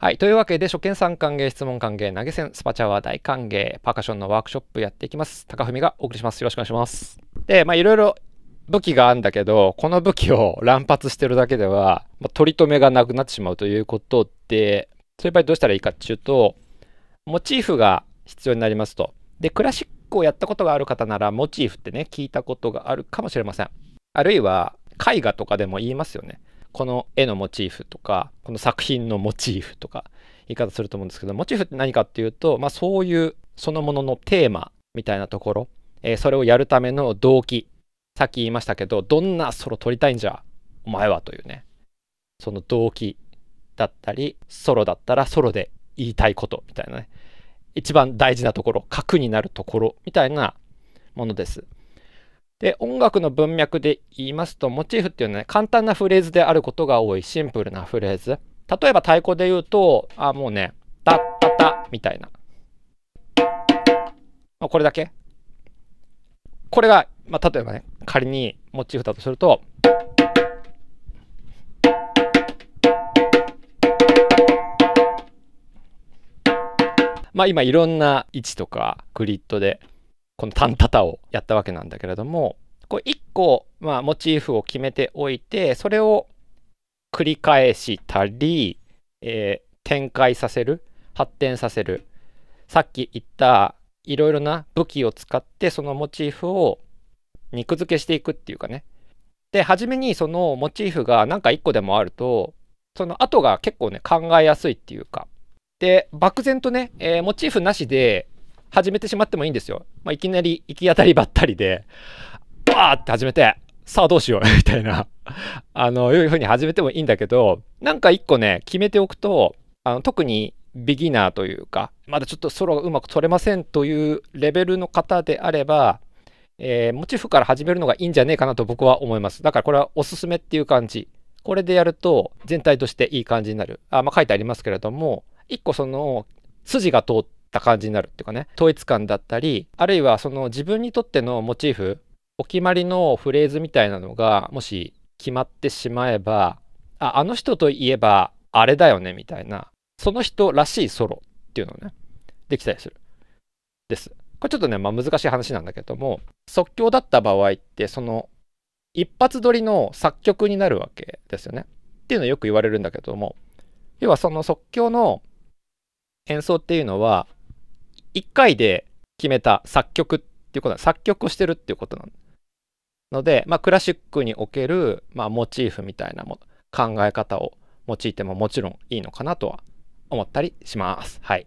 はい。というわけで、初見さん歓迎、質問歓迎、投げ銭、スパチャは大歓迎、パーカッションのワークショップやっていきます。高文がお送りします。よろしくお願いします。で、まあ、いろいろ武器があるんだけど、この武器を乱発してるだけでは、まあ、取り留めがなくなってしまうということで、そういう場合どうしたらいいかっていうと、モチーフが必要になりますと。で、クラシックをやったことがある方なら、モチーフってね、聞いたことがあるかもしれません。あるいは、絵画とかでも言いますよね。この絵のモチーフとかこの作品のモチーフとか言い方すると思うんですけどモチーフって何かっていうと、まあ、そういうそのもののテーマみたいなところ、えー、それをやるための動機さっき言いましたけどどんなソロ撮りたいんじゃお前はというねその動機だったりソロだったらソロで言いたいことみたいなね一番大事なところ核になるところみたいなものですで、音楽の文脈で言いますと、モチーフっていうのはね、簡単なフレーズであることが多い、シンプルなフレーズ。例えば太鼓で言うと、あ、もうね、タッタタみたいな。まこれだけ。これが、まあ、例えばね、仮にモチーフだとすると、まあ今いろんな位置とかグリッドでこのタンタタをやったわけなんだけれども、これ1個、まあ、モチーフを決めておいて、それを繰り返したり、えー、展開させる、発展させる。さっき言ったいろいろな武器を使ってそのモチーフを肉付けしていくっていうかね。で、初めにそのモチーフがなんか1個でもあると、その後が結構ね、考えやすいっていうか。で、漠然とね、えー、モチーフなしで始めてしまってもいいんですよ。まあ、いきなり行き当たりばったりで、バーって始めて、さあどうしよう みたいなあの、いうふうに始めてもいいんだけど、なんか一個ね、決めておくと、あの特にビギナーというか、まだちょっとソロがうまく取れませんというレベルの方であれば、えー、モチーフから始めるのがいいんじゃねえかなと僕は思います。だからこれはおすすめっていう感じ。これでやると全体としていい感じになる。あまあ、書いてありますけれども、一個その筋が通って、った感じになるっていうかね統一感だったりあるいはその自分にとってのモチーフお決まりのフレーズみたいなのがもし決まってしまえばああの人といえばあれだよねみたいなその人らしいソロっていうのをねできたりするですこれちょっとね、まあ、難しい話なんだけども即興だった場合ってその一発撮りの作曲になるわけですよねっていうのよく言われるんだけども要はその即興の演奏っていうのは1回で決めた作曲っていうことは作曲をしてるっていうことなので、まあ、クラシックにおける、まあ、モチーフみたいなも考え方を用いてももちろんいいのかなとは思ったりします。はい